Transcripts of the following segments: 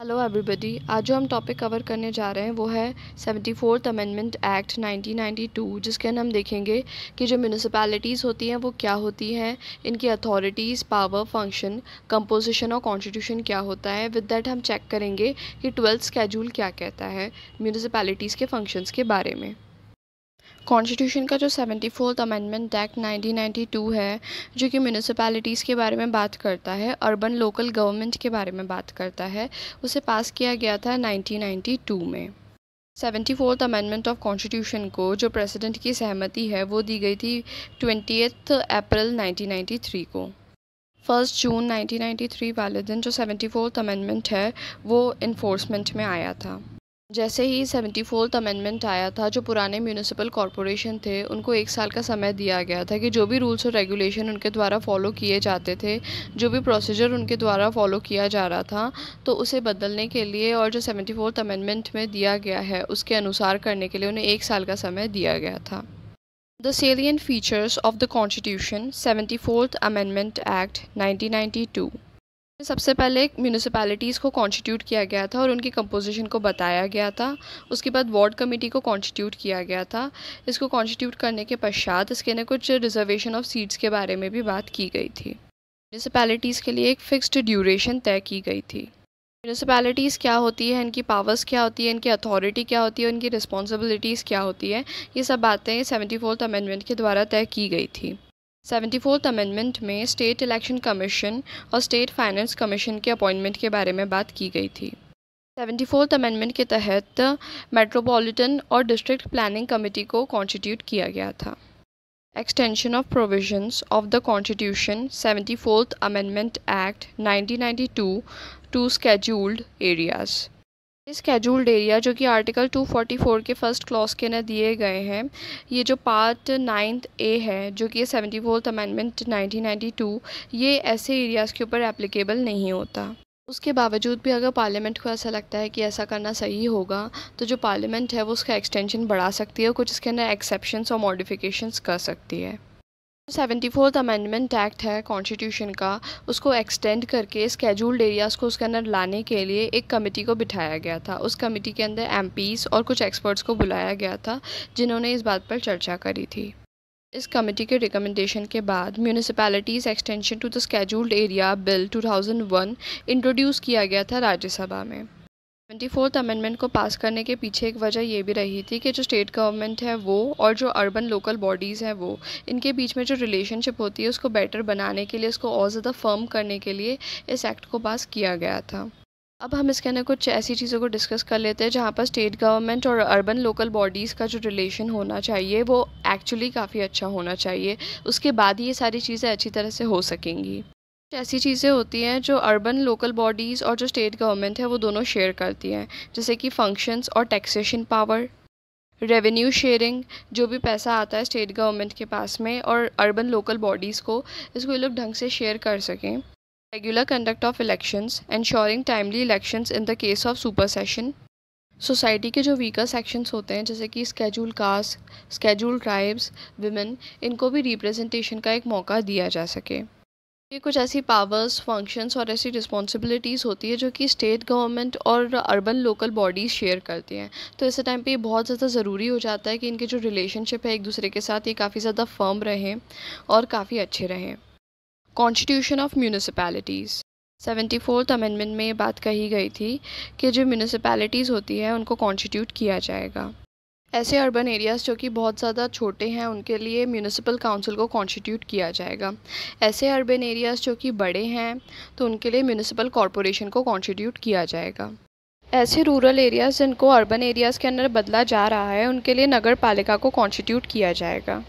Hello everybody आज जो हम टॉपिक कवर करने जा रहे हैं वो है सेवेंटी फोर्थ अमेंडमेंट एक्ट 1992 जिसके अंदर हम देखेंगे कि जो म्यूनिसपैलिटीज़ होती हैं वो क्या होती हैं इनकी अथॉरिटीज़ पावर फंक्शन कंपोजिशन और कॉन्स्टिट्यूशन क्या होता है विद डैट हम चेक करेंगे कि ट्वेल्थ स्केड्यूल क्या कहता है म्यूनसिपैलिटीज़ के फंक्शंस के बारे में कॉन्स्टिट्यूशन का जो सेवेंटी फोर्थ अमेंडमेंट एक्ट 1992 है जो कि म्यूनिसपैलिटीज़ के बारे में बात करता है अर्बन लोकल गवर्नमेंट के बारे में बात करता है उसे पास किया गया था 1992 में seventy fourth amendment of constitution को जो प्रेसिडेंट की सहमति है वो दी गई थी ट्वेंटी अप्रैल नाइनटीन को फर्स्ट जून नाइनटीन वाले दिन जो सेवेंटी फोर्थ अमेंडमेंट है वो इन्फोर्समेंट में आया था जैसे ही सेवेंटी फोर्थ अमेंडमेंट आया था जो पुराने म्यूनसिपल कॉरपोरेशन थे उनको एक साल का समय दिया गया था कि जो भी रूल्स और रेगुलेशन उनके द्वारा फॉलो किए जाते थे जो भी प्रोसीजर उनके द्वारा फॉलो किया जा रहा था तो उसे बदलने के लिए और जो सेवेंटी फोर्थ अमेंडमेंट में दिया गया है उसके अनुसार करने के लिए उन्हें एक साल का समय दिया गया था the features of the constitution seventy fourth amendment act nineteen ninety two सबसे पहले म्यूनिसपैलिटीज़ को कॉन्स्टिट्यूट किया गया था और उनकी कंपोजिशन को बताया गया था उसके बाद वार्ड कमेटी को कॉन्स्टिट्यूट किया गया था इसको कॉन्स्टिट्यूट करने के पश्चात इसके ने कुछ रिजर्वेशन ऑफ सीट्स के बारे में भी बात की गई थी म्यूनिसपैलिटीज़ के लिए एक फ़िक्सड ड्यूरेशन तय की गई थी म्यूनसिपैलिटीज़ क्या होती है इनकी पावर्स क्या होती है इनकी अथॉरिटी क्या होती है इनकी रिस्पॉन्सिबिलिटीज़ क्या होती है ये सब बातें सेवेंटी फोर्थ अमेंडमेंट के द्वारा तय की गई थी सेवेंटी फोर्थ अमेंडमेंट में स्टेट इलेक्शन कमीशन और स्टेट फाइनेंस कमीशन के अपॉइंटमेंट के बारे में बात की गई थी सेवेंटी फोर्थ अमेंडमेंट के तहत मेट्रोपॉलिटन और डिस्ट्रिक्ट प्लानिंग कमेटी को कॉन्स्टिट्यूट किया गया था extension of provisions of the constitution seventy fourth amendment act nineteen 1992 to scheduled areas scheduled area जो कि आर्टिकल 244 के फर्स्ट क्लॉज के अंदर दिए गए हैं ये जो पार्ट नाइन्थ ए है जो कि सेवेंटी फोर्थ अमेंडमेंट 1992 ये ऐसे एरियाज़ के ऊपर एप्लीकेबल नहीं होता उसके बावजूद भी अगर पार्लियामेंट को ऐसा लगता है कि ऐसा करना सही होगा तो जो पार्लियामेंट है वो उसका एक्सटेंशन बढ़ा सकती है और कुछ इसके अंदर एक्सेप्शन और मॉडिफ़िकेशन कर सकती है सेवेंटी फोर्थ अमेंडमेंट एक्ट है कॉन्स्टिट्यूशन का उसको एक्सटेंड करके स्केजूल्ड एरियाज़ को उसके अंदर लाने के लिए एक कमेटी को बिठाया गया था उस कमेटी के अंदर एम और कुछ एक्सपर्ट्स को बुलाया गया था जिन्होंने इस बात पर चर्चा करी थी इस कमेटी के रिकमेंडेशन के बाद municipalities extension to the scheduled area bill 2001 introduce किया गया था राज्यसभा में ट्वेंटी फोर्थ अमेंडमेंट को पास करने के पीछे एक वजह ये भी रही थी कि जो स्टेट गवर्नमेंट है वो और जो अर्बन लोकल बॉडीज़ हैं वो इनके बीच में जो रिलेशनशिप होती है उसको बेटर बनाने के लिए उसको और ज़्यादा फर्म करने के लिए इस एक्ट को पास किया गया था अब हम इसके अंदर कुछ ऐसी चीज़ों को डिस्कस कर लेते हैं जहाँ पर स्टेट गवर्नमेंट और अर्बन लोकल बॉडीज़ का जो रिलेशन होना चाहिए वो एक्चुअली काफ़ी अच्छा होना चाहिए उसके बाद ही ये सारी चीज़ें अच्छी तरह से हो सकेंगी तो ऐसी चीज़ें होती हैं जो अर्बन लोकल बॉडीज़ और जो स्टेट गवर्नमेंट है वो दोनों शेयर करती हैं जैसे कि फंक्शंस और टैक्सेशन पावर रेवेन्यू शेयरिंग जो भी पैसा आता है स्टेट गवर्नमेंट के पास में और अर्बन लोकल बॉडीज़ को इसको ये लोग ढंग से शेयर कर सकें regular conduct of elections ensuring timely elections in the case of supersession society के जो वीकर सेक्शंस होते हैं जैसे कि schedule caste schedule tribes women इनको भी रिप्रेजेंटेशन का एक मौका दिया जा सके ये कुछ ऐसी पावर्स फंक्शंस और ऐसी रिस्पॉन्सिबिलिटीज़ होती है जो कि स्टेट गवर्नमेंट और अर्बन लोकल बॉडीज़ शेयर करती हैं तो ऐसे टाइम पे ये बहुत ज़्यादा ज़रूरी हो जाता है कि इनके जो रिलेशनशिप है एक दूसरे के साथ ये काफ़ी ज़्यादा फर्म रहें और काफ़ी अच्छे रहें constitution of municipalities seventy fourth amendment में ये बात कही गई थी कि जो म्यूनिसपैलिटीज़ होती है उनको कॉन्स्टिट्यूट किया जाएगा ऐसे अर्बन एरियाज़ जो कि बहुत ज़्यादा छोटे हैं उनके लिए म्यूनसिपल काउंसिल को कॉन्स्टिट्यूट किया जाएगा ऐसे अर्बन एरियाज़ जो कि बड़े हैं तो उनके लिए म्यूनसिपल कॉरपोरेशन को कॉन्स्टिट्यूट किया जाएगा ऐसे रूरल एरियाज़ जिनको अर्बन एरियाज़ के अंदर बदला जा रहा है उनके लिए नगर पालिका को कॉन्स्टिट्यूट किया जाएगा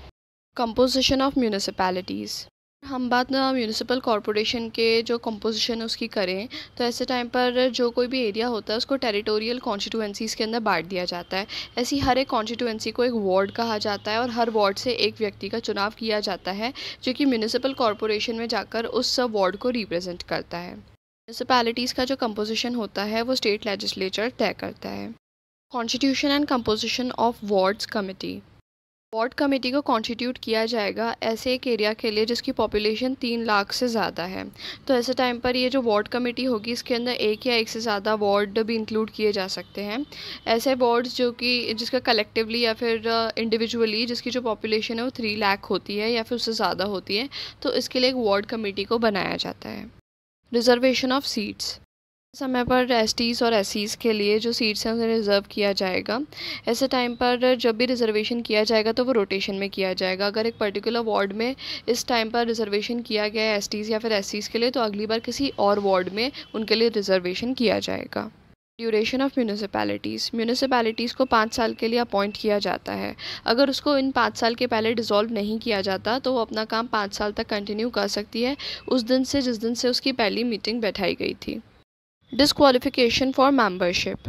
कंपोजिशन ऑफ म्यूनसिपैलिटीज़ हम बात ना म्यूनसिपल कॉरपोरेशन के जो कंपोजिशन है उसकी करें तो ऐसे टाइम पर जो कोई भी एरिया होता है उसको टेरिटोरियल कॉन्स्टिट्यूएंसीज़ के अंदर बांट दिया जाता है ऐसी हर एक कॉन्स्टिट्यूएंसी को एक वार्ड कहा जाता है और हर वार्ड से एक व्यक्ति का चुनाव किया जाता है जो कि म्यूनसिपल कॉरपोरेशन में जाकर उस वार्ड को रिप्रजेंट करता है म्यूनसिपैलिटीज़ का जो कम्पोजिशन होता है वो स्टेट लेजिस्लेचर तय करता है constitution and composition of wards committee ward committee को कॉन्स्टिट्यूट किया जाएगा ऐसे एक एरिया के लिए जिसकी पॉपुलेशन तीन लाख से ज़्यादा है तो ऐसे टाइम पर ये जो वार्ड कमेटी होगी इसके अंदर एक या एक से ज़्यादा वार्ड भी इंक्लूड किए जा सकते हैं ऐसे वार्ड्स जो कि जिसका कलेक्टिवली या फिर इंडिविजुअली uh, जिसकी जो पॉपुलेशन है वो थ्री लाख होती है या फिर उससे ज़्यादा होती है तो इसके लिए एक वार्ड कमेटी को बनाया जाता है रिजर्वेशन ऑफ सीट्स समय पर एस और एस के लिए जो सीट्स हैं उन्हें रिज़र्व किया जाएगा ऐसे टाइम पर जब भी रिज़र्वेशन किया जाएगा तो वो रोटेशन में किया जाएगा अगर एक पर्टिकुलर वार्ड में इस टाइम पर रिज़र्वेशन किया गया है एस या फिर एस के लिए तो अगली बार किसी और वार्ड में उनके लिए रिज़र्वेशन किया जाएगा ड्यूरेशन ऑफ म्यूनसिपैलिटीज़ म्यूनिसपैलिटीज़ को पाँच साल के लिए अपॉइंट किया जाता है अगर उसको इन पाँच साल के पहले डिसॉल्व नहीं किया जाता तो वो अपना काम पाँच साल तक कंटिन्यू कर सकती है उस दिन से जिस दिन से उसकी पहली मीटिंग बैठाई गई थी डिसक्वालिफ़िकेशन फॉर मेंबरशिप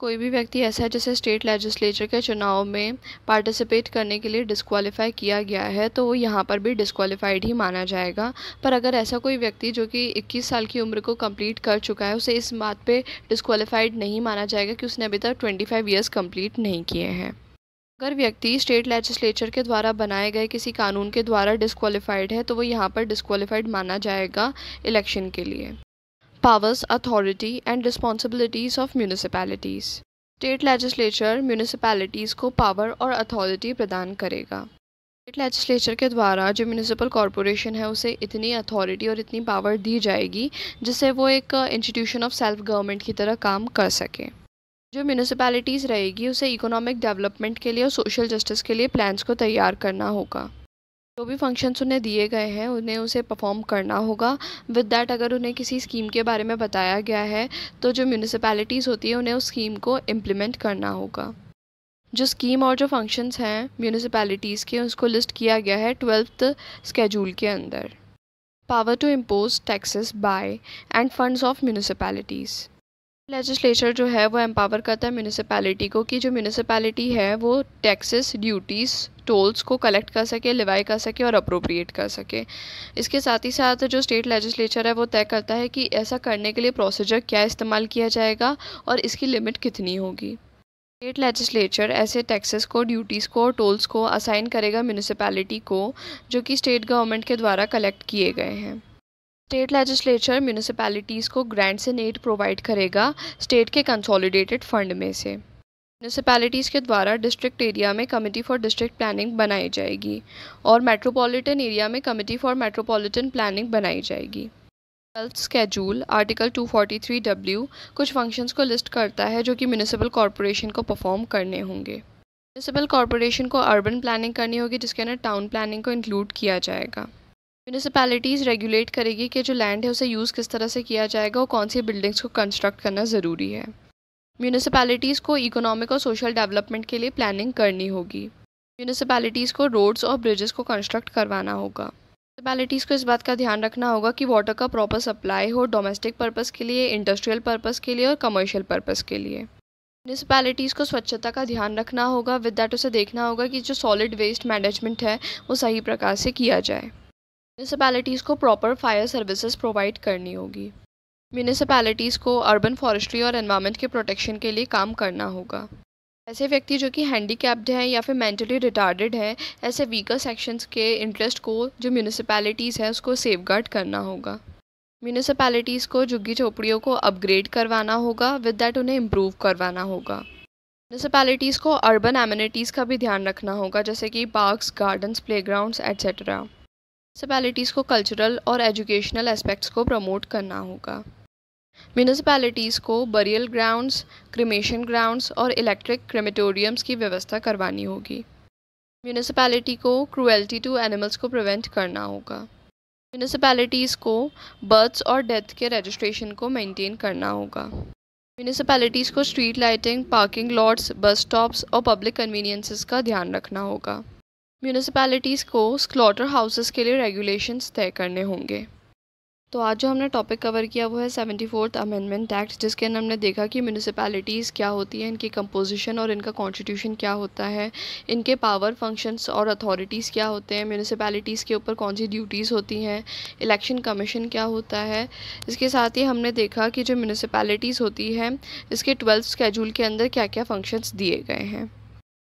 कोई भी व्यक्ति ऐसा है जिसे स्टेट लेजिस्लेचर के चुनाव में पार्टिसिपेट करने के लिए डिसक्वालीफाई किया गया है तो वो यहाँ पर भी डिसक्वालीफाइड ही माना जाएगा पर अगर ऐसा कोई व्यक्ति जो कि 21 साल की उम्र को कंप्लीट कर चुका है उसे इस बात पे डिसक्वालीफाइड नहीं माना जाएगा कि उसने अभी तक ट्वेंटी फाइव ईयर्स कम्प्लीट नहीं किए हैं अगर व्यक्ति स्टेट लेजिस्लेचर के द्वारा बनाए गए किसी कानून के द्वारा डिसक्वालीफाइड है तो वो यहाँ पर डिसक्वालीफाइड माना जाएगा इलेक्शन के लिए powers, authority and responsibilities of municipalities. State legislature municipalities को पावर और अथॉरिटी प्रदान करेगा स्टेट लेजिस्लेचर के द्वारा जो म्यूनिसिपल कॉरपोरेशन है उसे इतनी अथॉरिटी और इतनी पावर दी जाएगी जिससे वो एक इंस्टीट्यूशन ऑफ सेल्फ गवर्नमेंट की तरह काम कर सके जो म्यूनिसपैलिटीज़ रहेगी उसे इकोनॉमिक डेवलपमेंट के लिए और सोशल जस्टिस के लिए प्लान्स को तैयार करना होगा जो भी फंक्शंस उन्हें दिए गए हैं उन्हें उसे परफॉर्म करना होगा विद डैट अगर उन्हें किसी स्कीम के बारे में बताया गया है तो जो म्यूनिसपैलिटीज़ होती है उन्हें उस स्कीम को इम्प्लीमेंट करना होगा जो स्कीम और जो फंक्शंस हैं म्यूनिसपैलिटीज़ के उसको लिस्ट किया गया है ट्वेल्थ स्केजूल के अंदर power to impose taxes by and funds of municipalities legislature जो है वो एम्पावर करता है म्यूनिसपैलिटी को कि जो म्यूनिसपैलिटी है वो टैक्सेस ड्यूटीज़ टोल्स को कलेक्ट कर सके लिवाई कर सके और अप्रोप्रिएट कर सके इसके साथ ही साथ जो स्टेट लेजिस्लेचर है वो तय करता है कि ऐसा करने के लिए प्रोसीजर क्या इस्तेमाल किया जाएगा और इसकी लिमिट कितनी होगी स्टेट लेजिस्लेचर ऐसे टैक्सेस को ड्यूटीज़ को और टोल्स को असाइन करेगा म्यूनिसपैलिटी को जो कि स्टेट गवर्नमेंट के द्वारा कलेक्ट किए गए हैं स्टेट लेजिस्लेचर म्यूनिसपैलिटीज़ को ग्रांट्स एंड एड प्रोवाइड करेगा स्टेट के कंसोलिडेटेड फंड में से म्यूनिसपैलिटीज़ के द्वारा डिस्ट्रिक्ट एरिया में कमेटी फॉर डिस्ट्रिक्ट प्लानिंग बनाई जाएगी और मेट्रोपॉलिटन एरिया में कमेटी फॉर मेट्रोपॉलिटन प्लानिंग बनाई जाएगी twelfth schedule article three W कुछ फंक्शंस को लिस्ट करता है जो कि म्यूनिसिपल कॉरपोरेशन को परफॉर्म करने होंगे म्यूनिसिपल कॉरपोरेशन को अर्बन प्लानिंग करनी होगी जिसके अंदर टाउन प्लानिंग को इंक्लूड किया जाएगा म्यूनसिपैलिटीज़ रेगुलेट करेगी कि जो लैंड है उसे यूज़ किस तरह से किया जाएगा और कौन सी बिल्डिंग्स को कंस्ट्रक्ट करना ज़रूरी है म्यूनसिपैलिटीज़ को इकोनॉमिक और सोशल डेवलपमेंट के लिए प्लानिंग करनी होगी म्यूनसिपैलिटीज़ को रोड्स और ब्रिजेस को कंस्ट्रक्ट करवाना होगा म्यूनसिपैलिटीज़ को इस बात का ध्यान रखना होगा कि वाटर का प्रॉपर सप्लाई हो डोमेस्टिक पर्पज़ के लिए इंडस्ट्रियल पर्पज़ के लिए और कमर्शियल पर्पज़ के लिए म्यूनसिपैलिटीज़ को स्वच्छता का ध्यान रखना होगा विद डैट उसे देखना होगा कि जो सॉलिड वेस्ट मैनेजमेंट है वो सही प्रकार से किया जाए म्यूनसिपैलिटीज़ को प्रॉपर फायर सर्विसेज प्रोवाइड करनी होगी म्यूनसिपैलिटीज़ को अर्बन फॉरेस्ट्री और एनवायरनमेंट के प्रोटेक्शन के लिए काम करना होगा ऐसे व्यक्ति जो कि हैंडीकैप्ड हैं या फिर मेंटली रिटार्डेड हैं ऐसे वीकर सेक्शंस के इंटरेस्ट को जो म्यूनिसपैलिटीज़ हैं उसको सेफ करना होगा म्यूनसिपैलिटीज़ को झुग्गी झोपड़ियों को अपग्रेड करवाना होगा विद डैट उन्हें इम्प्रूव करवाना होगा म्यूनसिपैलिटीज़ को अर्बन एम्यूनिटीज़ का भी ध्यान रखना होगा जैसे कि parks gardens playgrounds etcetera municipalities को कल्चरल और एजुकेशनल एस्पेक्ट्स को प्रमोट करना होगा म्यूनसिपैलिटीज़ को बरियल ग्राउंड्स क्रिमेशन ग्राउंड्स और इलेक्ट्रिक क्रेमेटोरियम्स की व्यवस्था करवानी होगी म्यूनसिपैलिटी को क्रूएल्टी टू एनिमल्स को प्रिवेंट करना होगा म्यूनसिपैलिटीज़ को बर्थ्स और डेथ के रजिस्ट्रेशन को मेंटेन करना होगा म्यूनसिपैलिटीज़ को street lighting parking lots bus stops और पब्लिक कन्वीनियंसिस का ध्यान रखना होगा म्यूनसिपैलिटीज़ को स्लॉटर हाउसेस के लिए रेगुलेशंस तय करने होंगे तो आज जो हमने टॉपिक कवर किया वो है सेवेंटी फोर्थ अमेंडमेंट एक्ट जिसके अंदर हमने देखा कि म्यूनसिपैलिटीज़ क्या होती हैं इनकी कंपोजिशन और इनका कॉन्स्टिट्यूशन क्या होता है इनके पावर फंक्शंस और अथॉरिटीज़ क्या होते हैं म्यूनसिपैलिटीज़ के ऊपर कौन सी ड्यूटीज़ होती हैं इलेक्शन कमीशन क्या होता है इसके साथ ही हमने देखा कि जो म्यूनसिपैलिटीज़ होती हैं इसके ट्वेल्थ स्केजूल के अंदर क्या क्या फंक्शंस दिए गए हैं